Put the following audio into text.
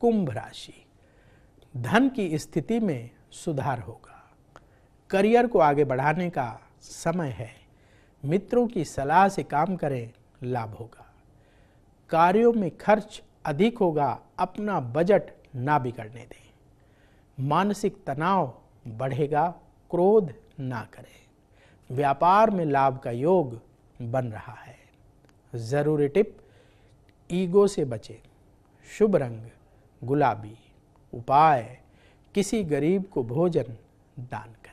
कुंभ राशि धन की स्थिति में सुधार होगा करियर को आगे बढ़ाने का समय है मित्रों की सलाह से काम करें लाभ होगा कार्यों में खर्च अधिक होगा अपना बजट ना बिगड़ने दें मानसिक तनाव बढ़ेगा क्रोध ना करें व्यापार में लाभ का योग बन रहा है ज़रूरी टिप ईगो से बचें शुभ रंग गुलाबी उपाय किसी गरीब को भोजन दान कर